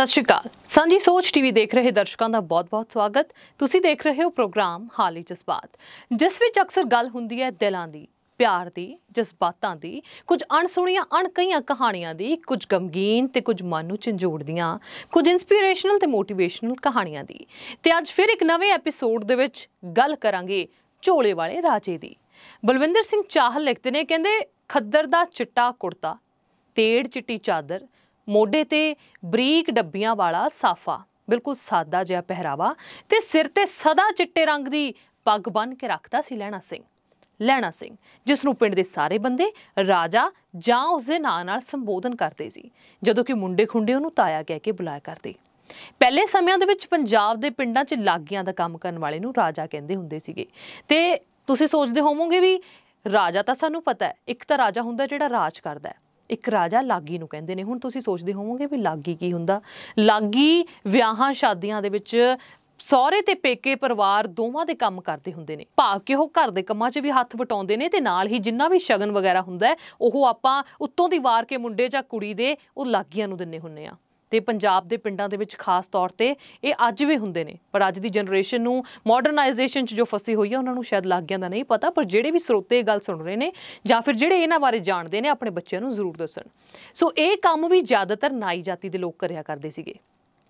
ਸਤਿ ਸ਼੍ਰੀ ਅਕਾਲ ਸਾਂਝੀ ਸੋਚ ਟੀਵੀ ਦੇਖ ਰਹੇ ਦਰਸ਼ਕਾਂ ਦਾ ਬਹੁਤ-ਬਹੁਤ ਸਵਾਗਤ ਤੁਸੀਂ ਦੇਖ ਰਹੇ ਹੋ ਪ੍ਰੋਗਰਾਮ ਹਾਲੀ ਜਜ਼ਬਾਤ ਜਿਸ ਵਿੱਚ ਅਕਸਰ ਗੱਲ ਹੁੰਦੀ ਹੈ ਦਿਲਾਂ ਦੀ ਪਿਆਰ ਦੀ ਜਜ਼ਬਾਤਾਂ ਦੀ ਕੁਝ ਅਣਸੁਣੀਆਂ ਅਣਕਈਆਂ ਕਹਾਣੀਆਂ ਦੀ ਕੁਝ ਗਮਗੀਨ ਤੇ ਕੁਝ ਮਨ ਨੂੰ ਝੰਜੋੜਦੀਆਂ ਕੁਝ ਇਨਸਪੀਰੇਸ਼ਨਲ ਤੇ ਮੋਟੀਵੇਸ਼ਨਲ ਕਹਾਣੀਆਂ ਦੀ ਤੇ ਅੱਜ ਫਿਰ ਇੱਕ ਨਵੇਂ ਐਪੀਸੋਡ ਦੇ ਵਿੱਚ ਗੱਲ ਕਰਾਂਗੇ ਝੋਲੇ ਵਾਲੇ ਰਾਜੇ ਦੀ ਬਲਵਿੰਦਰ ਸਿੰਘ ਚਾਹਲ ਲਿਖਦੇ ਨੇ ਕਹਿੰਦੇ ਖੱਦਰ ਦਾ ਚਿੱਟਾ ਕੁੜਤਾ ਤੇੜ ਚਿੱਟੀ ਚਾਦਰ ਮੋਢੇ ਤੇ ਬਰੀਕ ਡੱਬੀਆਂ ਵਾਲਾ ਸਾਫਾ ਬਿਲਕੁਲ ਸਾਦਾ ਜਿਹਾ ਪਹਿਰਾਵਾ ਤੇ ਸਿਰ ਤੇ ਸਦਾ ਚਿੱਟੇ ਰੰਗ ਦੀ ਪੱਗ ਬੰਨ ਕੇ ਰੱਖਦਾ ਸੀ ਲੈਣਾ ਸਿੰਘ ਲੈਣਾ ਸਿੰਘ ਜਿਸ ਨੂੰ ਪਿੰਡ ਦੇ ਸਾਰੇ ਬੰਦੇ ਰਾਜਾ ਜਾਂ ਉਸ ਦੇ ਨਾਂ ਨਾਲ ਸੰਬੋਧਨ ਕਰਦੇ ਸੀ ਜਦੋਂ ਕਿ ਮੁੰਡੇ ਖੁੰਡੇ ਉਹਨੂੰ ਤਾਇਆ ਕਹਿ ਕੇ ਬੁਲਾਇਆ ਕਰਦੇ ਪਹਿਲੇ ਸਮਿਆਂ ਦੇ ਵਿੱਚ ਪੰਜਾਬ ਦੇ ਪਿੰਡਾਂ 'ਚ ਲਾਗੀਆਂ ਦਾ ਕੰਮ ਕਰਨ ਵਾਲੇ ਨੂੰ ਰਾਜਾ ਕਹਿੰਦੇ ਹੁੰਦੇ ਸੀਗੇ ਤੇ ਤੁਸੀਂ ਸੋਚਦੇ ਹੋਵੋਗੇ ਵੀ ਰਾਜਾ ਤਾਂ ਸਾਨੂੰ ਪਤਾ ਹੈ ਇੱਕ ਤਾਂ ਰਾਜਾ ਹੁੰਦਾ ਜਿਹੜਾ ਰਾਜ ਕਰਦਾ ਹੈ ਇੱਕ ਰਾਜਾ ਲਾਗੀ ਨੂੰ ਕਹਿੰਦੇ ਨੇ ਹੁਣ ਤੁਸੀਂ ਸੋਚਦੇ ਹੋਵੋਗੇ ਵੀ ਲਾਗੀ ਕੀ ਹੁੰਦਾ ਲਾਗੀ ਵਿਆਹਾਂ ਸ਼ਾਦੀਆਂ ਦੇ ਵਿੱਚ ਸਹੁਰੇ ਤੇ ਪੇਕੇ ਪਰਿਵਾਰ ਦੋਵਾਂ ਦੇ ਕੰਮ ਕਰਦੇ ਹੁੰਦੇ ਨੇ ਭਾਵ ਕਿ ਉਹ ਘਰ ਦੇ ਕੰਮਾਂ 'ਚ ਵੀ ਹੱਥ ਵਟਾਉਂਦੇ ਨੇ ਤੇ ਨਾਲ ਹੀ ਜਿੰਨਾ ਵੀ ਸ਼ਗਨ ਵਗੈਰਾ ਹੁੰਦਾ ਉਹ ਆਪਾਂ ਉੱਤੋਂ ਦੀ ਵਾਰ ਕੇ ਮੁੰਡੇ ਜਾਂ ਕੁੜੀ ਦੇ ਉਹ ਲਾਗੀਆਂ ਨੂੰ ਦਿੰਨੇ ਹੁੰਨੇ ਆ ਤੇ ਪੰਜਾਬ ਦੇ ਪਿੰਡਾਂ ਦੇ ਵਿੱਚ ਖਾਸ ਤੌਰ ਤੇ ਇਹ ਅੱਜ ਵੀ ਹੁੰਦੇ ਨੇ ਪਰ ਅੱਜ ਦੀ ਜਨਰੇਸ਼ਨ ਨੂੰ ਮਾਡਰਨਾਈਜੇਸ਼ਨ 'ਚ ਜੋ ਫਸੀ ਹੋਈ ਹੈ ਉਹਨਾਂ ਨੂੰ ਸ਼ਾਇਦ ਲੱਗ ਗਿਆ ਦਾ ਨਹੀਂ ਪਤਾ ਪਰ ਜਿਹੜੇ ਵੀ ਸਰੋਤੇ ਇਹ ਗੱਲ ਸੁਣ ਰਹੇ ਨੇ ਜਾਂ ਫਿਰ ਜਿਹੜੇ ਇਹਨਾਂ ਬਾਰੇ ਜਾਣਦੇ ਨੇ ਆਪਣੇ ਬੱਚਿਆਂ ਨੂੰ ਜ਼ਰੂਰ ਦੱਸਣ ਸੋ ਇਹ ਕੰਮ ਵੀ ਜ਼ਿਆਦਾਤਰ ਨਾਈ ਜਾਤੀ ਦੇ ਲੋਕ ਕਰਿਆ ਕਰਦੇ ਸੀਗੇ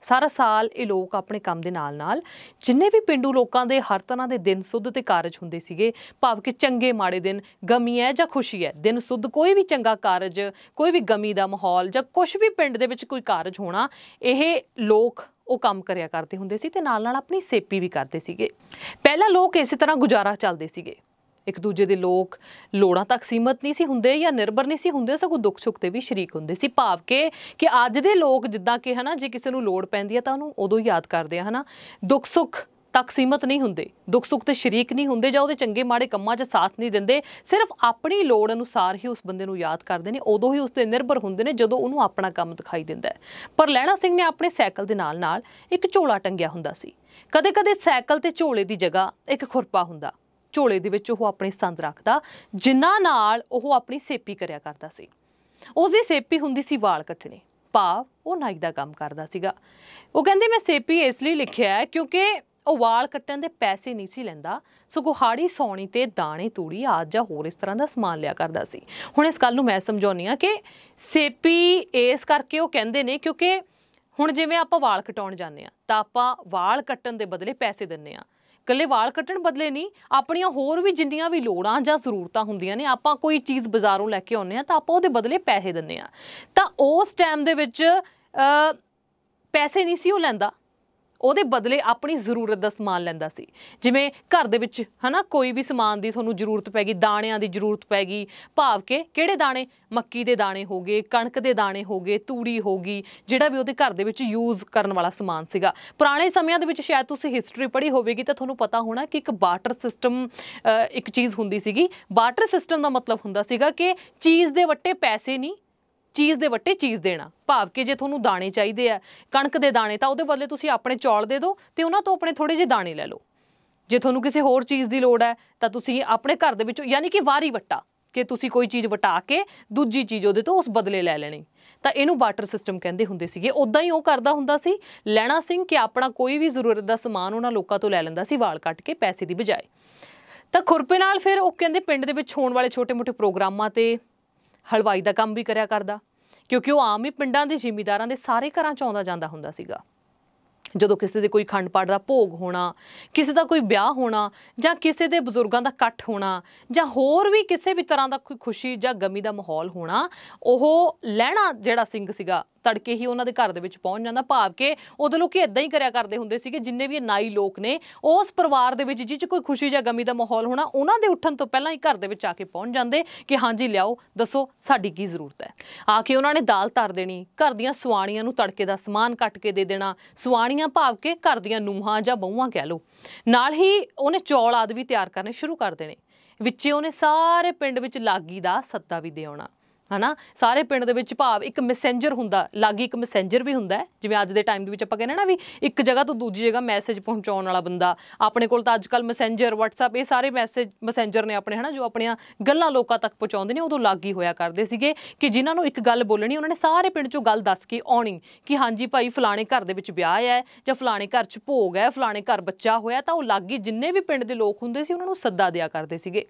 ਸਾਰਾ ਸਾਲ ਇਹ ਲੋਕ ਆਪਣੇ ਕੰਮ ਦੇ ਨਾਲ-ਨਾਲ ਜਿੰਨੇ ਵੀ ਪਿੰਡੂ ਲੋਕਾਂ ਦੇ ਹਰ ਤਰ੍ਹਾਂ ਦੇ ਦਿਨ ਸੁੱਧ ਤੇ ਕਾਰਜ ਹੁੰਦੇ ਸੀਗੇ ਭਾਵ ਕਿ ਚੰਗੇ ਮਾੜੇ ਦਿਨ ਗਮੀ ਹੈ ਜਾਂ ਖੁਸ਼ੀ ਹੈ ਦਿਨ ਸੁੱਧ ਕੋਈ ਵੀ ਚੰਗਾ ਕਾਰਜ ਕੋਈ ਵੀ ਗਮੀ ਦਾ ਮਾਹੌਲ ਜਾਂ ਕੁਝ ਵੀ ਪਿੰਡ ਦੇ ਵਿੱਚ ਕੋਈ ਕਾਰਜ ਹੋਣਾ ਇਹ ਲੋਕ ਉਹ ਕੰਮ ਕਰਿਆ ਕਰਦੇ ਹੁੰਦੇ ਸੀ ਤੇ ਨਾਲ-ਨਾਲ ਆਪਣੀ ਸੇਪੀ ਵੀ ਕਰਦੇ ਸੀਗੇ ਪਹਿਲਾਂ ਲੋਕ ਇਸੇ ਤਰ੍ਹਾਂ ਗੁਜ਼ਾਰਾ ਚੱਲਦੇ ਸੀਗੇ ਇੱਕ ਦੂਜੇ ਦੇ ਲੋਕ ਲੋੜਾਂ ਤੱਕ ਸੀਮਤ ਨਹੀਂ ਸੀ ਹੁੰਦੇ ਜਾਂ ਨਿਰਭਰ ਨਹੀਂ ਸੀ ਹੁੰਦੇ ਸਗੋਂ ਦੁੱਖ ਸੁੱਖ ਤੇ ਵੀ ਸ਼ਰੀਕ ਹੁੰਦੇ ਸੀ ਭਾਵ ਕਿ ਕਿ ਅੱਜ ਦੇ ਲੋਕ ਜਿੱਦਾਂ ਕਿ ਹਨਾ ਜੇ ਕਿਸੇ ਨੂੰ ਲੋੜ ਪੈਂਦੀ ਹੈ ਤਾਂ ਉਹਨੂੰ ਉਦੋਂ ਯਾਦ ਕਰਦੇ ਆ ਹਨਾ ਦੁੱਖ ਸੁੱਖ ਤੱਕ ਸੀਮਤ ਨਹੀਂ ਹੁੰਦੇ ਦੁੱਖ ਸੁੱਖ ਤੇ ਸ਼ਰੀਕ ਨਹੀਂ ਹੁੰਦੇ ਜਾਂ ਉਹਦੇ ਚੰਗੇ ਮਾੜੇ ਕੰਮਾਂ 'ਚ ਸਾਥ ਨਹੀਂ ਦਿੰਦੇ ਸਿਰਫ ਆਪਣੀ ਲੋੜ ਅਨੁਸਾਰ ਹੀ ਉਸ ਬੰਦੇ ਨੂੰ ਯਾਦ ਕਰਦੇ ਨੇ ਉਦੋਂ ਹੀ ਉਸ ਤੇ ਨਿਰਭਰ ਹੁੰਦੇ ਨੇ ਜਦੋਂ ਉਹਨੂੰ ਆਪਣਾ ਕੰਮ ਦਿਖਾਈ ਦਿੰਦਾ ਪਰ ਲੈਣਾ ਸਿੰਘ ਨੇ ਆਪਣੇ ਸਾਈਕਲ ਦੇ ਨਾਲ ਨਾਲ ਇੱਕ ਝੋਲਾ ਟੰਗਿਆ ਹੁੰਦਾ ਸੀ ਕਦੇ-ਕਦੇ ਸਾਈਕਲ ਤੇ ਝੋਲੇ ਦੀ ਜਗ੍ਹਾ ਇੱਕ ਖੁਰਪਾ ਹੁੰਦਾ ਝੋਲੇ ਦੇ ਵਿੱਚ ਉਹ ਆਪਣੀ ਸੰਦ ਰੱਖਦਾ ਜਿਨ੍ਹਾਂ ਨਾਲ ਉਹ ਆਪਣੀ ਸੇਪੀ ਕਰਿਆ ਕਰਦਾ ਸੀ ਉਸ ਦੀ ਸੇਪੀ ਹੁੰਦੀ ਸੀ ਵਾਲ ਕੱਟਣੇ ਭਾਵ ਉਹ ਨਾਈ ਦਾ ਕੰਮ ਕਰਦਾ ਸੀਗਾ ਉਹ ਕਹਿੰਦੇ ਮੈਂ ਸੇਪੀ ਇਸ ਲਈ ਲਿਖਿਆ ਹੈ ਕਿਉਂਕਿ ਉਹ ਵਾਲ ਕੱਟਣ ਦੇ ਪੈਸੇ ਨਹੀਂ ਸੀ ਲੈਂਦਾ ਸੋ ਗੁਹਾੜੀ ਸੌਣੀ ਤੇ ਦਾਣੇ ਤੂੜੀ ਆਦ ਜਾਂ ਹੋਰ ਇਸ ਤਰ੍ਹਾਂ ਦਾ ਸਮਾਨ ਲਿਆ ਕਰਦਾ ਸੀ ਹੁਣ ਇਸ ਗੱਲ ਨੂੰ ਮੈਂ ਸਮਝਾਉਣੀ ਆ ਕਿ ਸੇਪੀ ਇਸ ਕਰਕੇ ਉਹ ਕਹਿੰਦੇ ਨੇ ਕਿਉਂਕਿ ਹੁਣ ਜਿਵੇਂ ਆਪਾਂ ਵਾਲ ਕਟਾਉਣ ਜਾਂਦੇ ਆ ਤਾਂ ਆਪਾਂ ਵਾਲ ਕੱਟਣ ਦੇ ਬਦਲੇ ਪੈਸੇ ਦਿੰਨੇ ਆ ਕੱਲੇ ਵਾਲ ਕੱਟਣ ਬਦਲੇ ਨਹੀਂ ਆਪਣੀਆਂ ਹੋਰ ਵੀ ਜਿੰਨੀਆਂ ਵੀ ਲੋੜਾਂ ਜਾਂ ਜ਼ਰੂਰਤਾਂ ਹੁੰਦੀਆਂ ਨੇ ਆਪਾਂ ਕੋਈ ਚੀਜ਼ ਬਾਜ਼ਾਰੋਂ ਲੈ ਕੇ ਆਉਂਦੇ ਆ ਤਾਂ ਆਪਾਂ ਉਹਦੇ ਬਦਲੇ ਪੈਸੇ ਦਿੰਨੇ ਆ ਤਾਂ ਉਸ ਟਾਈਮ ਦੇ ਵਿੱਚ ਪੈਸੇ ਨਹੀਂ ਸੀ ਉਹ ਲੈਂਦਾ ਉਹਦੇ ਬਦਲੇ ਆਪਣੀ ਜ਼ਰੂਰਤ ਦਾ ਸਮਾਨ ਲੈਂਦਾ ਸੀ ਜਿਵੇਂ ਘਰ ਦੇ ਵਿੱਚ ਹਨਾ ਕੋਈ ਵੀ ਸਮਾਨ ਦੀ ਤੁਹਾਨੂੰ ਜ਼ਰੂਰਤ ਪੈ ਗਈ ਦਾਣਿਆਂ ਦੀ ਜ਼ਰੂਰਤ ਪੈ ਗਈ ਭਾਵ ਕਿ ਕਿਹੜੇ ਦਾਣੇ ਮੱਕੀ ਦੇ ਦਾਣੇ ਹੋਗੇ ਕਣਕ ਦੇ ਦਾਣੇ ਹੋਗੇ ਤੂੜੀ ਹੋਗੀ ਜਿਹੜਾ ਵੀ ਉਹਦੇ ਘਰ ਦੇ ਵਿੱਚ ਯੂਜ਼ ਕਰਨ ਵਾਲਾ ਸਮਾਨ ਸੀਗਾ ਪੁਰਾਣੇ ਸਮਿਆਂ ਦੇ ਵਿੱਚ ਸ਼ਾਇਦ ਤੁਸੀਂ ਹਿਸਟਰੀ ਪੜ੍ਹੀ ਹੋਵੇਗੀ ਤਾਂ ਤੁਹਾਨੂੰ ਪਤਾ ਹੋਣਾ ਕਿ ਇੱਕ ਬਾਟਰ ਸਿਸਟਮ ਇੱਕ ਚੀਜ਼ ਹੁੰਦੀ ਸੀਗੀ ਬਾਟਰ ਸਿਸਟਮ ਦਾ ਮਤਲਬ ਹੁੰਦਾ ਸੀਗਾ ਕਿ ਚੀਜ਼ ਦੇ ਵੱਟੇ ਪੈਸੇ ਨਹੀਂ ਚੀਜ਼ ਦੇ ਵੱਟੇ ਚੀਜ਼ ਦੇਣਾ ਭਾਵ ਕਿ ਜੇ ਤੁਹਾਨੂੰ ਦਾਣੇ ਚਾਹੀਦੇ ਆ ਕਣਕ ਦੇ ਦਾਣੇ ਤਾਂ ਉਹਦੇ ਬਦਲੇ ਤੁਸੀਂ ਆਪਣੇ ਚੌਲ ਦੇ ਦਿਓ ਤੇ ਉਹਨਾਂ ਤੋਂ ਆਪਣੇ ਥੋੜੇ ਜਿਹੇ ਦਾਣੇ ਲੈ ਲਓ ਜੇ ਤੁਹਾਨੂੰ ਕਿਸੇ ਹੋਰ ਚੀਜ਼ ਦੀ ਲੋੜ ਹੈ ਤਾਂ ਤੁਸੀਂ ਆਪਣੇ ਘਰ ਦੇ ਵਿੱਚੋਂ ਯਾਨੀ ਕਿ ਵਾਰੀ ਵੱਟਾ ਕਿ ਤੁਸੀਂ ਕੋਈ ਚੀਜ਼ ਵਟਾ ਕੇ ਦੂਜੀ ਚੀਜ਼ ਉਹਦੇ ਤੋਂ ਉਸ ਬਦਲੇ ਲੈ ਲੈਣੀ ਤਾਂ ਇਹਨੂੰ ਬਾਟਰ ਸਿਸਟਮ ਕਹਿੰਦੇ ਹੁੰਦੇ ਸੀਗੇ ਉਦਾਂ ਹੀ ਉਹ ਕਰਦਾ ਹੁੰਦਾ ਸੀ ਲੈਣਾ ਸਿੰਘ ਕਿ ਆਪਣਾ ਕੋਈ ਵੀ ਜ਼ਰੂਰਤ ਦਾ ਸਮਾਨ ਉਹਨਾਂ ਲੋਕਾਂ ਤੋਂ ਲੈ ਲੈਂਦਾ ਸੀ ਵਾਲ ਕੱਟ ਕੇ ਪੈਸੇ ਦੀ ਬਜਾਏ ਤਾਂ ਖੁਰਪੇ ਨਾਲ ਫਿਰ ਉਹ ਕਹਿੰਦੇ ਪਿੰਡ ਦੇ ਵਿੱਚ ਹੋਣ ਵਾਲੇ ਛੋਟੇ-ਮੋਟੇ ਪ੍ਰੋਗਰਾਮਾਂ ਤੇ ਹਲਵਾਈ ਦਾ ਕੰਮ ਵੀ ਕਰਿਆ ਕਰਦਾ ਕਿਉਂਕਿ ਉਹ ਆਮ ਹੀ ਪਿੰਡਾਂ ਦੇ ਜ਼ਿਮੀਦਾਰਾਂ ਦੇ ਸਾਰੇ ਘਰਾਂ ਚ ਆਉਂਦਾ ਜਾਂਦਾ ਹੁੰਦਾ ਸੀਗਾ ਜਦੋਂ ਕਿਸੇ ਦੇ ਕੋਈ ਖੰਡ ਪਾੜ ਦਾ ਭੋਗ ਹੋਣਾ ਕਿਸੇ ਦਾ ਕੋਈ ਵਿਆਹ ਹੋਣਾ ਜਾਂ ਕਿਸੇ ਦੇ ਬਜ਼ੁਰਗਾਂ ਦਾ ਇਕੱਠ ਹੋਣਾ ਜਾਂ ਹੋਰ ਵੀ ਕਿਸੇ ਵੀ ਤਰ੍ਹਾਂ ਦਾ ਕੋਈ ਖੁਸ਼ੀ ਜਾਂ ਗਮੀ ਦਾ ਮਾਹੌਲ ਹੋਣਾ ਉਹ ਲੈਣਾ ਜਿਹੜਾ ਸਿੰਘ ਸੀਗਾ ਤੜਕੇ ਹੀ ਉਹਨਾਂ ਦੇ ਘਰ ਦੇ ਵਿੱਚ ਪਹੁੰਚ ਜਾਂਦਾ ਭਾਵ ਕਿ ਉਦੋਂ ਲੋਕੀ ਇਦਾਂ ਹੀ ਕਰਿਆ ਕਰਦੇ ਹੁੰਦੇ ਸੀ ਕਿ ਜਿੰਨੇ ਵੀ ਨਾਈ ਲੋਕ ਨੇ ਉਸ ਪਰਿਵਾਰ ਦੇ ਵਿੱਚ ਜਿੱਚ ਕੋਈ ਖੁਸ਼ੀ ਜਾਂ ਗਮੀ ਦਾ ਮਾਹੌਲ ਹੋਣਾ ਉਹਨਾਂ ਦੇ ਉੱਠਣ ਤੋਂ ਪਹਿਲਾਂ ਹੀ ਘਰ ਦੇ ਵਿੱਚ ਆ ਕੇ ਪਹੁੰਚ ਜਾਂਦੇ ਕਿ ਹਾਂਜੀ ਲਿਆਓ ਦੱਸੋ ਸਾਡੀ ਕੀ ਜ਼ਰੂਰਤ ਹੈ ਆ ਕੇ ਉਹਨਾਂ ਨੇ ਦਾਲ ਧਰ ਦੇਣੀ ਘਰ ਦੀਆਂ ਸੁਆਣੀਆਂ ਨੂੰ ਤੜਕੇ ਦਾ ਸਮਾਨ ਕੱਟ ਕੇ ਦੇ ਦੇਣਾ ਸੁਆਣੀਆਂ ਭਾਵ ਕੇ ਘਰ ਦੀਆਂ ਨੂਹਾਂ ਜਾਂ ਬਹੂਆਂ ਕਹਿ ਲਓ ਨਾਲ ਹੀ ਉਹਨੇ ਚੌਲ ਆਦ ਵੀ ਤਿਆਰ ਕਰਨੇ ਸ਼ੁਰੂ ਕਰ ਦੇਣੇ ਵਿੱਚੇ ਉਹਨੇ ਸਾਰੇ ਪਿੰਡ ਵਿੱਚ ਲਾਗੀ ਦਾ ਸੱਦਾ ਵੀ ਦੇਉਣਾ ਹਨਾ ਸਾਰੇ ਪਿੰਡ ਦੇ ਵਿੱਚ ਭਾਵ ਇੱਕ ਮੈਸੇਂਜਰ ਹੁੰਦਾ ਲਾਗੀ ਇੱਕ ਮੈਸੇਂਜਰ ਵੀ ਹੁੰਦਾ ਜਿਵੇਂ ਅੱਜ ਦੇ ਟਾਈਮ ਦੇ ਵਿੱਚ ਆਪਾਂ ਕਹਿੰਦੇ ਨਾ ਵੀ ਇੱਕ ਜਗ੍ਹਾ ਤੋਂ ਦੂਜੀ ਜਗ੍ਹਾ ਮੈਸੇਜ ਪਹੁੰਚਾਉਣ ਵਾਲਾ ਬੰਦਾ ਆਪਣੇ ਕੋਲ ਤਾਂ ਅੱਜਕੱਲ ਮੈਸੇਂਜਰ WhatsApp ਇਹ ਸਾਰੇ ਮੈਸੇਜ ਮੈਸੇਂਜਰ ਨੇ ਆਪਣੇ ਹਨਾ ਜੋ ਆਪਣੀਆਂ ਗੱਲਾਂ ਲੋਕਾਂ ਤੱਕ ਪਹੁੰਚਾਉਂਦੇ ਨੇ ਉਦੋਂ ਲਾਗੀ ਹੋਇਆ ਕਰਦੇ ਸੀਗੇ ਕਿ ਜਿਨ੍ਹਾਂ ਨੂੰ ਇੱਕ ਗੱਲ ਬੋਲਣੀ ਉਹਨਾਂ ਨੇ ਸਾਰੇ ਪਿੰਡ 'ਚੋਂ ਗੱਲ ਦੱਸ ਕੇ ਆਉਣੀ ਕਿ ਹਾਂਜੀ ਭਾਈ ਫਲਾਣੇ ਘਰ ਦੇ ਵਿੱਚ ਵਿਆਹ ਹੈ ਜਾਂ ਫਲਾਣੇ ਘਰ 'ਚ ਭੋਗ ਹੈ ਫਲਾਣੇ ਘਰ ਬੱਚਾ ਹੋਇਆ ਤਾਂ ਉਹ ਲਾਗੀ ਜਿੰਨੇ ਵੀ ਪਿੰਡ ਦੇ ਲੋਕ ਹੁੰਦੇ ਸੀ ਉਹਨਾਂ ਨੂੰ ਸੱਦਾ ਦਿਆ ਕਰਦੇ ਸੀਗੇ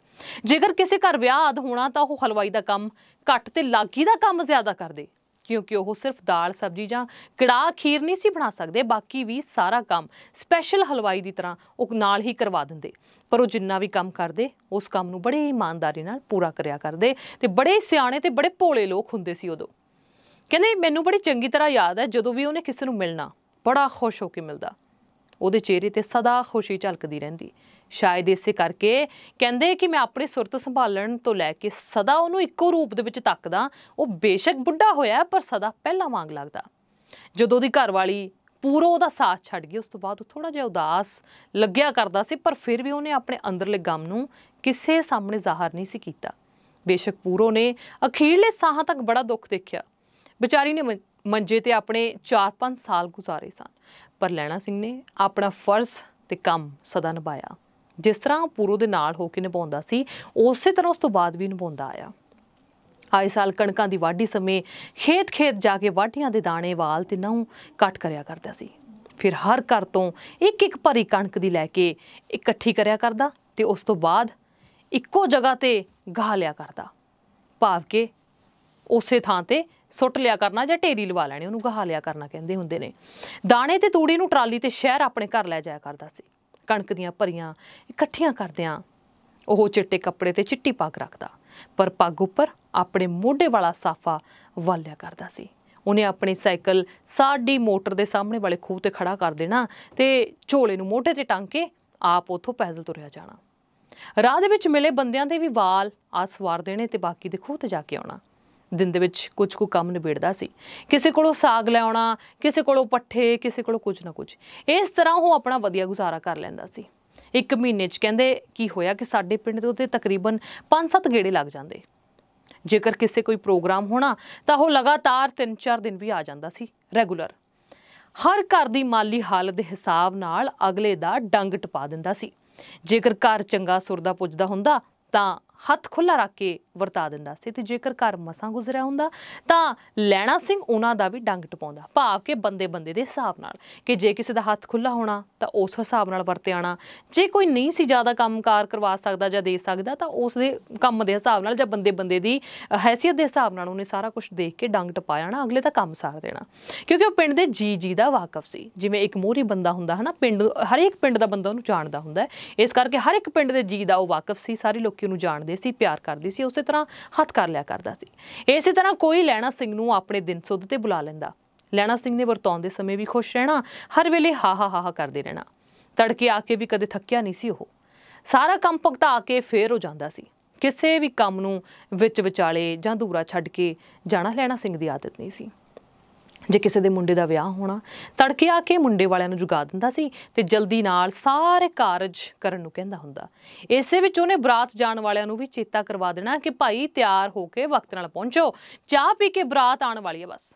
ਜੇਕਰ ਕਿਸੇ ਘਰ ਵਿਆਹ ਆਦ ਹੋਣਾ ਤਾਂ ਉਹ ਹਲਵਾਈ ਦਾ ਕੰਮ ਘੱਟ ਤੇ ਲਾਗੀ ਦਾ ਕੰਮ ਜ਼ਿਆਦਾ ਕਰਦੇ ਕਿਉਂਕਿ ਉਹ ਸਿਰਫ ਦਾਲ ਸਬਜ਼ੀ ਜਾਂ ਕੜਾ ਖੀਰ ਨਹੀਂ ਸੀ ਬਣਾ ਸਕਦੇ ਬਾਕੀ ਵੀ ਸਾਰਾ ਕੰਮ ਸਪੈਸ਼ਲ ਹਲਵਾਈ ਦੀ ਤਰ੍ਹਾਂ ਉਹ ਨਾਲ ਹੀ ਕਰਵਾ ਦਿੰਦੇ ਪਰ ਉਹ ਜਿੰਨਾ ਵੀ ਕੰਮ ਕਰਦੇ ਉਸ ਕੰਮ ਨੂੰ ਬੜੇ ਇਮਾਨਦਾਰੀ ਨਾਲ ਪੂਰਾ ਕਰਿਆ ਕਰਦੇ ਤੇ ਬੜੇ ਸਿਆਣੇ ਤੇ ਬੜੇ ਭੋਲੇ ਲੋਕ ਹੁੰਦੇ ਸੀ ਉਦੋਂ ਕਹਿੰਦੇ ਮੈਨੂੰ ਬੜੀ ਚੰਗੀ ਤਰ੍ਹਾਂ ਯਾਦ ਹੈ ਜਦੋਂ ਵੀ ਉਹਨੇ ਕਿਸੇ ਨੂੰ ਮਿਲਣਾ ਬੜਾ ਖੁਸ਼ ਹੋ ਕੇ ਮਿਲਦਾ ਉਹਦੇ ਚਿਹਰੇ ਤੇ ਸਦਾ ਖੁਸ਼ੀ ਝਲਕਦੀ ਰਹਿੰਦੀ ਸ਼ਾਇਦ ਇਸੇ ਕਰਕੇ ਕਹਿੰਦੇ ਕਿ ਮੈਂ ਆਪਣੀ ਸੁਰਤ ਸੰਭਾਲਣ ਤੋਂ ਲੈ ਕੇ ਸਦਾ ਉਹਨੂੰ ਇੱਕੋ ਰੂਪ ਦੇ ਵਿੱਚ ਤੱਕਦਾ ਉਹ ਬੇਸ਼ੱਕ ਬੁੱਢਾ ਹੋਇਆ ਪਰ ਸਦਾ ਪਹਿਲਾਂ ਵਾਂਗ ਲੱਗਦਾ ਜਦੋਂ ਉਹਦੀ ਘਰਵਾਲੀ ਪੂਰਾ ਉਹਦਾ ਸਾਥ ਛੱਡ ਗਈ ਉਸ ਤੋਂ ਬਾਅਦ ਉਹ ਥੋੜਾ ਜਿਹਾ ਉਦਾਸ ਲੱਗਿਆ ਕਰਦਾ ਸੀ ਪਰ ਫਿਰ ਵੀ ਉਹਨੇ ਆਪਣੇ ਅੰਦਰਲੇ ਗਮ ਨੂੰ ਕਿਸੇ ਸਾਹਮਣੇ ਜ਼ਾਹਰ ਨਹੀਂ ਸੀ ਕੀਤਾ ਬੇਸ਼ੱਕ ਪੂਰੋ ਨੇ ਅਖੀਰਲੇ ਸਾਹਾਂ ਤੱਕ ਬੜਾ ਦੁੱਖ ਦੇਖਿਆ ਵਿਚਾਰੀ ਨੇ ਮੰਜੇ ਤੇ ਆਪਣੇ 4-5 ਸਾਲ ਗੁਜ਼ਾਰੇ ਸਨ ਪਰ ਲੈਣਾ ਸਿੰਘ ਨੇ ਆਪਣਾ ਫਰਜ਼ ਤੇ ਕੰਮ ਸਦਾ ਨਿਭਾਇਆ ਜਿਸ ਤਰ੍ਹਾਂ ਪੂਰੋ ਦੇ ਨਾਲ ਹੋ ਕੇ ਨਿਭਾਉਂਦਾ ਸੀ ਉਸੇ ਤਰ੍ਹਾਂ ਉਸ ਤੋਂ ਬਾਅਦ ਵੀ ਨਿਭਾਉਂਦਾ ਆਇਆ ਆਏ ਸਾਲ ਕਣਕਾਂ ਦੀ ਵਾਢੀ ਸਮੇਂ ਖੇਤ-ਖੇਤ ਜਾ ਕੇ ਵਾਢੀਆਂ ਦੇ ਦਾਣੇ ਵਾਲ ਤੇ ਨਾਉ ਕੱਟ ਕਰਿਆ ਕਰਦਾ ਸੀ ਫਿਰ ਹਰ ਘਰ ਤੋਂ ਇੱਕ ਇੱਕ ਭਰੀ ਕਣਕ ਦੀ ਲੈ ਕੇ ਇਕੱਠੀ ਕਰਿਆ ਕਰਦਾ ਤੇ ਉਸ ਤੋਂ ਬਾਅਦ ਇੱਕੋ ਜਗ੍ਹਾ ਤੇ ਗਾਹ ਲਿਆ ਕਰਦਾ ਭਾਵ ਕਿ ਉਸੇ ਥਾਂ ਤੇ ਸੁੱਟ ਲਿਆ ਕਰਨਾ ਜਾਂ ਢੇਰੀ ਲਵਾ ਲੈਣੀ ਉਹਨੂੰ ਗਹਾ ਲਿਆ ਕਰਨਾ ਕਹਿੰਦੇ ਹੁੰਦੇ ਨੇ ਦਾਣੇ ਤੇ ਤੂੜੀ ਨੂੰ ਟਰਾਲੀ ਤੇ ਸ਼ਹਿਰ ਆਪਣੇ ਘਰ ਲੈ ਜਾਇਆ ਕਰਦਾ ਸੀ ਕਣਕ ਦੀਆਂ ਭਰੀਆਂ ਇਕੱਠੀਆਂ ਕਰਦਿਆਂ ਉਹ ਚਿੱਟੇ ਕੱਪੜੇ ਤੇ ਚਿੱਟੀ ਪੱਗ ਰੱਖਦਾ ਪਰ ਪੱਗ ਉੱਪਰ ਆਪਣੇ ਮੋਢੇ ਵਾਲਾ ਸਾਫਾ ਵਾਲਿਆ ਕਰਦਾ ਸੀ ਉਹਨੇ ਆਪਣੀ ਸਾਈਕਲ ਸਾਡੀ ਮੋਟਰ ਦੇ ਸਾਹਮਣੇ ਵਾਲੇ ਖੂਹ ਤੇ ਖੜਾ ਕਰ ਦੇਣਾ ਤੇ ਝੋਲੇ ਨੂੰ ਮੋਢੇ ਤੇ ਟੰਗ ਕੇ ਆਪ ਉਥੋਂ ਪੈਦਲ ਤੁਰਿਆ ਜਾਣਾ ਰਾਹ ਦੇ ਵਿੱਚ ਮਿਲੇ ਬੰਦਿਆਂ ਦੇ ਵੀ ਵਾਲ ਆਸਵਾਰ ਦੇਣੇ ਤੇ ਬਾਕੀ ਦੇ ਖੂਹ ਤੇ ਜਾ ਕੇ ਆਉਣਾ ਦਿਨ ਦੇ ਵਿੱਚ ਕੁਝ ਕੁ ਕੰਮ ਨਿਬੇੜਦਾ ਸੀ ਕਿਸੇ ਕੋਲੋਂ ਸਾਗ ਲੈ ਆਉਣਾ ਕਿਸੇ ਕੋਲੋਂ ਪੱਠੇ ਕਿਸੇ ਕੋਲੋਂ ਕੁਝ ਨਾ ਕੁਝ ਇਸ ਤਰ੍ਹਾਂ ਉਹ ਆਪਣਾ ਵਧੀਆ ਗੁਜ਼ਾਰਾ ਕਰ ਲੈਂਦਾ ਸੀ ਇੱਕ ਮਹੀਨੇ 'ਚ ਕਹਿੰਦੇ ਕੀ ਹੋਇਆ ਕਿ ਸਾਡੇ ਪਿੰਡ ਦੇ ਉੱਤੇ ਤਕਰੀਬਨ 5-7 ਗੇੜੇ ਲੱਗ ਜਾਂਦੇ ਜੇਕਰ ਕਿਸੇ ਕੋਈ ਪ੍ਰੋਗਰਾਮ ਹੋਣਾ ਤਾਂ ਉਹ ਲਗਾਤਾਰ 3-4 ਦਿਨ ਵੀ ਆ ਜਾਂਦਾ ਸੀ ਰੈਗੂਲਰ ਹਰ ਘਰ ਦੀ ਮਾਲੀ ਹਾਲਤ ਦੇ ਹਿਸਾਬ ਨਾਲ ਅਗਲੇ ਦਾ ਡੰਗ ਟਪਾ ਦਿੰਦਾ ਸੀ ਜੇਕਰ ਘਰ ਚੰਗਾ ਸੁਰਦਾ ਪੁੱਜਦਾ ਹੁੰਦਾ ਤਾਂ ਹੱਥ ਖੁੱਲਾ ਰੱਖ ਕੇ ਵਰਤਾ ਦਿੰਦਾ ਸੀ ਤੇ ਜੇਕਰ ਘਰ ਮਸਾਂ ਗੁਜ਼ਰਿਆ ਹੁੰਦਾ ਤਾਂ ਲੈਣਾ ਸਿੰਘ ਉਹਨਾਂ ਦਾ ਵੀ ਡੰਗ ਟਪਾਉਂਦਾ ਭਾਵ ਕਿ ਬੰਦੇ ਬੰਦੇ ਦੇ ਹਿਸਾਬ ਨਾਲ ਕਿ ਜੇ ਕਿਸੇ ਦਾ ਹੱਥ ਖੁੱਲਾ ਹੋਣਾ ਤਾਂ ਉਸ ਹਿਸਾਬ ਨਾਲ ਵਰਤੇ ਆਣਾ ਜੇ ਕੋਈ ਨਹੀਂ ਸੀ ਜ਼ਿਆਦਾ ਕੰਮਕਾਰ ਕਰਵਾ ਸਕਦਾ ਜਾਂ ਦੇ ਸਕਦਾ ਤਾਂ ਉਸ ਦੇ ਕੰਮ ਦੇ ਹਿਸਾਬ ਨਾਲ ਜਾਂ ਬੰਦੇ ਬੰਦੇ ਦੀ ਹیثیت ਦੇ ਹਿਸਾਬ ਨਾਲ ਉਹਨੇ ਸਾਰਾ ਕੁਝ ਦੇਖ ਕੇ ਡੰਗ ਟਪਾਇਆ ਨਾ ਅਗਲੇ ਦਾ ਕੰਮ ਸਾਰ ਦੇਣਾ ਕਿਉਂਕਿ ਉਹ ਪਿੰਡ ਦੇ ਜੀ ਜੀ ਦਾ ਵਾਕਫ ਸੀ ਜਿਵੇਂ ਇੱਕ ਮੋਹਰੀ ਬੰਦਾ ਹੁੰਦਾ ਹਨਾ ਪਿੰਡ ਹਰੇਕ ਪਿੰਡ ਦਾ ਬੰਦਾ ਉਹਨੂੰ ਜਾਣਦਾ ਹੁੰਦਾ ਇਸ ਕਰਕੇ ਹਰ ਇੱਕ ਪਿੰਡ ਦੇ ਜੀ ਦਾ ਉਹ ਵਾਕਫ ਸੀ ਸਾਰੇ ਲੋਕੀ ਉਹਨੂੰ ਜਾਣਦੇ ਕਰਦੇ ਸੀ ਪਿਆਰ ਕਰਦੀ ਸੀ ਉਸੇ ਤਰ੍ਹਾਂ ਹੱਥ ਕਰ ਲਿਆ ਕਰਦਾ ਸੀ ਇਸੇ ਤਰ੍ਹਾਂ ਕੋਈ ਲੈਣਾ ਸਿੰਘ ਨੂੰ ਆਪਣੇ ਦਿਨ ਸੁੱਧ ਤੇ ਬੁਲਾ ਲੈਂਦਾ ਲੈਣਾ ਸਿੰਘ ਨੇ ਵਰਤੋਂ ਦੇ ਸਮੇਂ ਵੀ ਖੁਸ਼ ਰਹਿਣਾ ਹਰ ਵੇਲੇ ਹਾ ਹਾ ਹਾ ਕਰਦੇ ਰਹਿਣਾ ਤੜਕੇ ਆ ਕੇ ਵੀ ਕਦੇ ਥੱਕਿਆ ਨਹੀਂ ਸੀ ਉਹ ਸਾਰਾ ਕੰਮ ਆ ਕੇ ਫੇਰ ਹੋ ਜਾਂਦਾ ਸੀ ਕਿਸੇ ਵੀ ਕੰਮ ਨੂੰ ਵਿੱਚ ਵਿਚਾਲੇ ਜਾਂ ਦੂਰਾ ਛੱਡ ਕੇ ਜਾਣਾ ਲੈਣਾ ਸਿੰਘ ਦੀ ਆਦਤ ਨਹੀਂ ਸੀ ਜੇ ਕਿਸੇ ਦੇ ਮੁੰਡੇ ਦਾ ਵਿਆਹ ਹੋਣਾ ਤੜਕੇ ਆ ਕੇ ਮੁੰਡੇ ਵਾਲਿਆਂ ਨੂੰ ਜੁਗਾ ਦਿੰਦਾ ਸੀ ਤੇ ਜਲਦੀ ਨਾਲ ਸਾਰੇ ਕਾਰਜ ਕਰਨ ਨੂੰ ਕਹਿੰਦਾ ਹੁੰਦਾ ਇਸੇ ਵਿੱਚ ਉਹਨੇ ਬਰਾਤ ਜਾਣ ਵਾਲਿਆਂ ਨੂੰ ਵੀ ਚੇਤਾ ਕਰਵਾ ਦੇਣਾ ਕਿ ਭਾਈ ਤਿਆਰ ਹੋ ਕੇ ਵਕਤ ਨਾਲ ਪਹੁੰਚੋ ਚਾਹ ਪੀ ਕੇ ਬਰਾਤ ਆਣ ਵਾਲੀ ਹੈ ਬਸ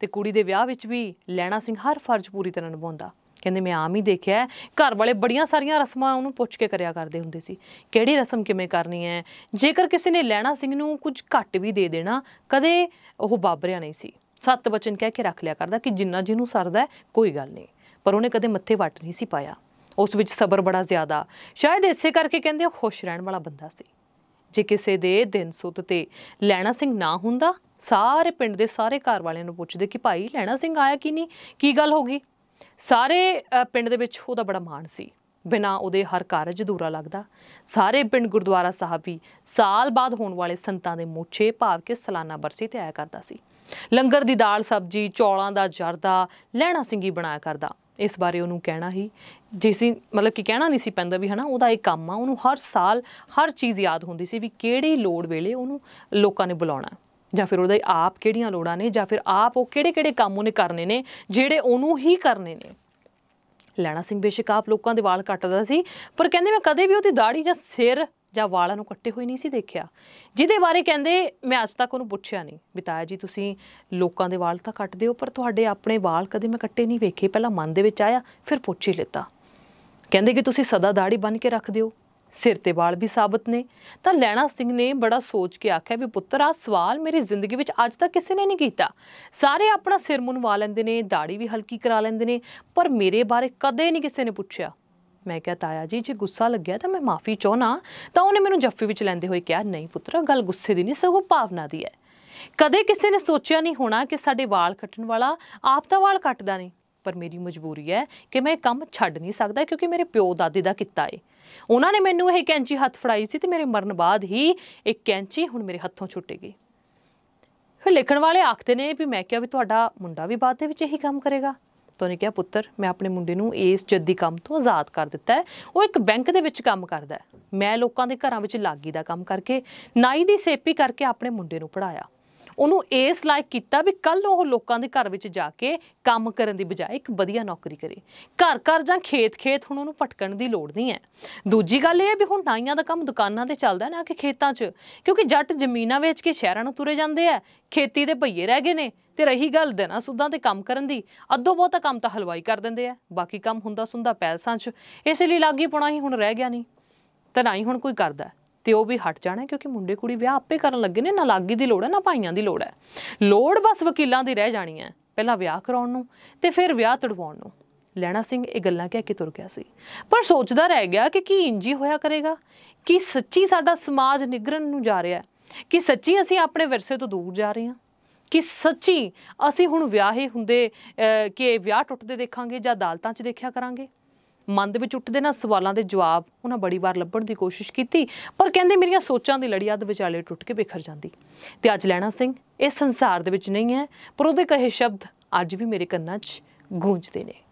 ਤੇ ਕੁੜੀ ਦੇ ਵਿਆਹ ਵਿੱਚ ਵੀ ਲੈਣਾ ਸਿੰਘ ਹਰ ਫਰਜ਼ ਪੂਰੀ ਤਰ੍ਹਾਂ ਨਿਭਾਉਂਦਾ ਕਹਿੰਦੇ ਮੈਂ ਆਮ ਹੀ ਦੇਖਿਆ ਘਰ ਵਾਲੇ ਬੜੀਆਂ ਸਾਰੀਆਂ ਰਸਮਾਂ ਉਹਨੂੰ ਪੁੱਛ ਕੇ ਕਰਿਆ ਕਰਦੇ ਹੁੰਦੇ ਸੀ ਕਿਹੜੀ ਰਸਮ ਕਿਵੇਂ ਕਰਨੀ ਹੈ ਜੇਕਰ ਕਿਸੇ ਨੇ ਲੈਣਾ ਸਿੰਘ ਨੂੰ ਕੁਝ ਘੱਟ ਵੀ ਦੇ ਦੇਣਾ ਕਦੇ ਉਹ ਬਾਬਰਿਆ ਨਹੀਂ ਸੀ ਸੱਤ ਬਚਨ ਕਹਿ ਕੇ ਰੱਖ ਲਿਆ ਕਰਦਾ ਕਿ ਜਿੰਨਾ ਜਿਹਨੂੰ ਸਰਦਾ ਕੋਈ ਗੱਲ ਨਹੀਂ ਪਰ ਉਹਨੇ ਕਦੇ ਮੱਥੇ ਵਟ ਨਹੀਂ ਸੀ ਪਾਇਆ ਉਸ ਵਿੱਚ ਸਬਰ ਬੜਾ ਜ਼ਿਆਦਾ ਸ਼ਾਇਦ ਇਸੇ ਕਰਕੇ ਕਹਿੰਦੇ ਉਹ ਖੁਸ਼ ਰਹਿਣ ਵਾਲਾ ਬੰਦਾ ਸੀ ਜੇ ਕਿਸੇ ਦੇ ਦਿਨ ਸੁੱਤ ਤੇ ਲੈਣਾ ਸਿੰਘ ਨਾ ਹੁੰਦਾ ਸਾਰੇ ਪਿੰਡ ਦੇ ਸਾਰੇ ਘਰ ਵਾਲਿਆਂ ਨੂੰ ਪੁੱਛਦੇ ਕਿ ਭਾਈ ਲੈਣਾ ਸਿੰਘ ਆਇਆ ਕਿ ਨਹੀਂ ਕੀ ਗੱਲ ਹੋ ਗਈ ਸਾਰੇ ਪਿੰਡ ਦੇ ਵਿੱਚ ਉਹਦਾ ਬੜਾ ਮਾਣ ਸੀ ਬਿਨਾ ਉਹਦੇ ਹਰ ਕਾਰਜ ਦੂਰਾ ਲੱਗਦਾ ਸਾਰੇ ਪਿੰਡ ਗੁਰਦੁਆਰਾ ਸਾਹਿਬ ਵੀ ਸਾਲ ਬਾਅਦ ਹੋਣ ਵਾਲੇ ਸੰਤਾਂ ਦੇ ਮੋਚੇ ਭਾਵ ਕਿ ਸਲਾਨਾ ਬਰਸੀ ਤੇ ਆਇਆ ਕਰਦਾ ਸੀ ਲੰਗਰ ਦੀ ਦਾਲ ਸਬਜੀ ਚੌਲਾਂ ਦਾ ਜਰਦਾ ਲੈਣਾ ਸਿੰਘੀ ਬਣਾਇਆ ਕਰਦਾ ਇਸ ਬਾਰੇ ਉਹਨੂੰ ਕਹਿਣਾ ਹੀ ਜਿਸੀ ਮਤਲਬ ਕਿ ਕਹਿਣਾ ਨਹੀਂ ਸੀ ਪੈਂਦਾ ਵੀ ਹਨਾ ਉਹਦਾ ਇਹ ਕੰਮ ਆ ਉਹਨੂੰ ਹਰ ਸਾਲ ਹਰ ਚੀਜ਼ ਯਾਦ ਹੁੰਦੀ ਸੀ ਵੀ ਕਿਹੜੀ ਲੋੜ ਵੇਲੇ ਉਹਨੂੰ ਲੋਕਾਂ ਨੇ ਬੁਲਾਉਣਾ ਜਾਂ ਫਿਰ ਉਹਦੇ ਆਪ ਕਿਹੜੀਆਂ ਲੋੜਾਂ ਨੇ ਜਾਂ ਫਿਰ ਆਪ ਉਹ ਕਿਹੜੇ-ਕਿਹੜੇ ਕੰਮ ਉਹਨੇ ਕਰਨੇ ਨੇ ਜਿਹੜੇ ਉਹਨੂੰ ਹੀ ਕਰਨੇ ਨੇ ਲੈਣਾ ਸਿੰਘ ਬੇਸ਼ੱਕ ਆਪ ਲੋਕਾਂ ਦੇ ਵਾਲ ਕੱਟਦਾ ਸੀ ਪਰ ਕਹਿੰਦੇ ਮੈਂ ਕਦੇ ਵੀ ਉਹਦੀ ਦਾੜੀ ਜਾਂ ਸਿਰ ਜਾਂ ਵਾਲਾਂ ਨੂੰ ਕੱਟੇ ਹੋਏ ਨਹੀਂ ਸੀ ਦੇਖਿਆ ਜਿਹਦੇ ਬਾਰੇ ਕਹਿੰਦੇ ਮੈਂ ਅੱਜ ਤੱਕ ਉਹਨੂੰ ਪੁੱਛਿਆ ਨਹੀਂ ਬਿਤਾਇਆ ਜੀ ਤੁਸੀਂ ਲੋਕਾਂ ਦੇ ਵਾਲ ਤਾਂ ਕੱਟਦੇ ਹੋ ਪਰ ਤੁਹਾਡੇ ਆਪਣੇ ਵਾਲ ਕਦੇ ਮੈਂ ਕੱਟੇ ਨਹੀਂ ਵੇਖੇ ਪਹਿਲਾਂ ਮਨ ਦੇ ਵਿੱਚ ਆਇਆ ਫਿਰ ਪੁੱਛ ਹੀ ਲਿੱਤਾ ਕਹਿੰਦੇ ਕਿ ਤੁਸੀਂ ਸਦਾ ਦਾੜੀ ਬੰਨ ਕੇ ਰੱਖਦੇ ਹੋ ਸਿਰ ਤੇ ਵਾਲ ਵੀ ਸਾਬਤ ਨੇ ਤਾਂ ਲੈਣਾ ਸਿੰਘ ਨੇ ਬੜਾ ਸੋਚ ਕੇ ਆਖਿਆ ਵੀ ਪੁੱਤਰ ਆ ਸਵਾਲ ਮੇਰੀ ਜ਼ਿੰਦਗੀ ਵਿੱਚ ਅੱਜ ਤੱਕ ਕਿਸੇ ਨੇ ਨਹੀਂ ਕੀਤਾ ਸਾਰੇ ਆਪਣਾ ਸਿਰ ਮੁੰਨਵਾ ਲੈਂਦੇ ਨੇ ਦਾੜੀ ਵੀ ਹਲਕੀ ਕਰਾ ਲੈਂਦੇ ਨੇ ਪਰ ਮੇਰੇ ਬਾਰੇ ਕਦੇ ਨਹੀਂ ਕਿਸੇ ਨੇ ਪੁੱਛਿਆ ਮੈਂ ਕਿਹਾ ਤਾਇਆ ਜੀ ਜੇ ਗੁੱਸਾ ਲੱਗਿਆ ਤਾਂ ਮੈਂ ਮਾਫੀ ਚਾਹਣਾ ਤਾਂ ਉਹਨੇ ਮੈਨੂੰ ਜੱਫੀ ਵਿੱਚ ਲੈਂਦੇ ਹੋਏ ਕਿਹਾ ਨਹੀਂ ਪੁੱਤਰਾ ਗੱਲ ਗੁੱਸੇ ਦੀ ਨਹੀਂ ਸਗੋਂ ਭਾਵਨਾ ਦੀ ਹੈ ਕਦੇ ਕਿਸੇ ਨੇ ਸੋਚਿਆ ਨਹੀਂ ਹੋਣਾ ਕਿ ਸਾਡੇ ਵਾਲ ਕੱਟਣ ਵਾਲਾ ਆਪ ਤਾਂ ਵਾਲ ਕੱਟਦਾ ਨਹੀਂ ਪਰ ਮੇਰੀ ਮਜਬੂਰੀ ਹੈ ਕਿ ਮੈਂ ਕੰਮ ਛੱਡ ਨਹੀਂ ਸਕਦਾ ਕਿਉਂਕਿ ਮੇਰੇ ਪਿਓ ਦਾਦੇ ਦਾ ਕੀਤਾ ਹੈ ਉਹਨਾਂ ਨੇ ਮੈਨੂੰ ਇਹ ਕੈਂਚੀ ਹੱਥ ਫੜਾਈ ਸੀ ਤੇ ਮੇਰੇ ਮਰਨ ਬਾਅਦ ਹੀ ਇਹ ਕੈਂਚੀ ਹੁਣ ਮੇਰੇ ਹੱਥੋਂ ਛੁੱਟ ਗਈ ਫਿਰ ਲਿਖਣ ਵਾਲੇ ਆਖਦੇ ਨੇ ਵੀ ਮੈਂ ਕਿਹਾ ਵੀ ਤੁਹਾਡਾ ਮੁੰਡਾ ਵੀ ਬਾਅਦ ਦੇ ਵਿੱਚ ਇਹੀ ਕੰਮ ਕਰੇਗਾ ਤੋਨੇ ਕਿਹਾ ਪੁੱਤਰ ਮੈਂ ਆਪਣੇ ਮੁੰਡੇ ਨੂੰ ਇਸ ਜੱਦੀ ਕੰਮ ਤੋਂ ਆਜ਼ਾਦ ਕਰ ਦਿੱਤਾ ਹੈ ਉਹ ਇੱਕ ਬੈਂਕ ਦੇ ਵਿੱਚ ਕੰਮ ਕਰਦਾ ਹੈ ਮੈਂ ਲੋਕਾਂ ਦੇ ਘਰਾਂ ਵਿੱਚ ਲਾਗੀ ਦਾ ਕੰਮ ਕਰਕੇ ਨਾਈ ਦੀ ਸੇਪੀ ਕਰਕੇ ਆਪਣੇ ਮੁੰਡੇ ਨੂੰ ਪੜਾਇਆ ਉਹਨੂੰ ਇਸ ਲਾਇਕ ਕੀਤਾ ਵੀ ਕੱਲ ਉਹ ਲੋਕਾਂ ਦੇ ਘਰ ਵਿੱਚ ਜਾ ਕੇ ਕੰਮ ਕਰਨ ਦੀ ਬਜਾਏ ਇੱਕ ਵਧੀਆ ਨੌਕਰੀ ਕਰੇ ਘਰ ਘਰ ਜਾਂ ਖੇਤ ਖੇਤ ਹੁਣ ਉਹਨੂੰ ਭਟਕਣ ਦੀ ਲੋੜ ਨਹੀਂ ਹੈ ਦੂਜੀ ਗੱਲ ਇਹ ਹੈ ਵੀ ਹੁਣ ਨਾਈਆਂ ਦਾ ਕੰਮ ਦੁਕਾਨਾਂ ਤੇ ਚੱਲਦਾ ਨਾ ਕਿ ਖੇਤਾਂ 'ਚ ਕਿਉਂਕਿ ਜੱਟ ਜ਼ਮੀਨਾਂ ਵੇਚ ਕੇ ਸ਼ਹਿਰਾਂ ਨੂੰ ਤੁਰੇ ਜਾਂਦੇ ਆ ਖੇਤੀ ਦੇ ਭਈਏ ਰਹਿ ਗਏ ਨੇ ਤੇ ਰਹੀ ਗੱਲ ਨਾ ਸੁੱਧਾਂ ਤੇ ਕੰਮ ਕਰਨ ਦੀ ਅੱਧੋ ਬਹੁਤਾ ਕੰਮ ਤਾਂ ਹਲਵਾਈ ਕਰ ਦਿੰਦੇ ਆ ਬਾਕੀ ਕੰਮ ਹੁੰਦਾ ਸੁੰਦਾ ਪੈਲਸਾਂ 'ਚ ਇਸੇ ਲਈ ਲਾਗੀ ਪੁਣਾ ਹੀ ਹੁਣ ਰਹਿ ਗਿਆ ਨਹੀਂ ਤਾਂ ਨਾ ਹੀ ਹੁਣ ਕੋਈ ਕਰਦਾ ਤੇ ਉਹ ਵੀ ਹਟ ਜਾਣਾ ਕਿਉਂਕਿ ਮੁੰਡੇ ਕੁੜੀ ਵਿਆਹ ਆਪੇ ਕਰਨ ਲੱਗੇ ਨੇ ਨਾ ਲਾਗੀ ਦੀ ਲੋੜ ਹੈ ਨਾ ਭਾਈਆਂ ਦੀ ਲੋੜ ਹੈ ਲੋੜ ਬਸ ਵਕੀਲਾਂ ਦੀ ਰਹਿ ਜਾਣੀ ਹੈ ਪਹਿਲਾਂ ਵਿਆਹ ਕਰਾਉਣ ਨੂੰ ਤੇ ਫਿਰ ਵਿਆਹ ਤੜਵਾਉਣ ਨੂੰ ਲੈਣਾ ਸਿੰਘ ਇਹ ਗੱਲਾਂ ਕਹਿ ਕੇ ਤੁਰ ਗਿਆ ਸੀ ਪਰ ਸੋਚਦਾ ਰਹਿ ਗਿਆ ਕਿ ਕੀ ਇੰਜੀ ਹੋਇਆ ਕਰੇਗਾ ਕਿ ਸੱਚੀ ਸਾਡਾ ਸਮਾਜ ਨਿਗਰਨ ਨੂੰ ਜਾ ਰਿਹਾ ਹੈ ਕਿ ਸੱਚੀ ਅਸੀਂ ਆਪਣੇ ਵਿਰਸੇ ਤੋਂ ਦੂਰ ਜਾ ਰਹੇ ਹਾਂ ਕਿ ਸੱਚੀ ਅਸੀਂ ਹੁਣ ਵਿਆਹੇ ਹੁੰਦੇ ਕਿ ਵਿਆਹ ਟੁੱਟਦੇ ਦੇਖਾਂਗੇ ਜਾਂ ਅਦਾਲਤਾਂ 'ਚ ਦੇਖਿਆ ਕਰਾਂਗੇ ਮਨ ਦੇ ਵਿੱਚ ਉੱਠਦੇ ਨਾ ਸਵਾਲਾਂ ਦੇ ਜਵਾਬ ਉਹਨਾਂ ਬੜੀ ਵਾਰ ਲੱਭਣ ਦੀ ਕੋਸ਼ਿਸ਼ ਕੀਤੀ ਪਰ ਕਹਿੰਦੇ ਮੇਰੀਆਂ ਸੋਚਾਂ ਦੀ ਲੜੀ ਅੱਧ ਵਿਚਾਲੇ ਟੁੱਟ ਕੇ ਬਿਖਰ ਜਾਂਦੀ ਤੇ ਅੱਜ ਲੈਣਾ ਸਿੰਘ ਇਸ ਸੰਸਾਰ ਦੇ ਵਿੱਚ ਨਹੀਂ ਹੈ ਪਰ ਉਹਦੇ ਕਹੇ ਸ਼ਬਦ ਅੱਜ ਵੀ ਮੇਰੇ ਕੰਨਾਂ 'ਚ ਗੂੰਜਦੇ ਨੇ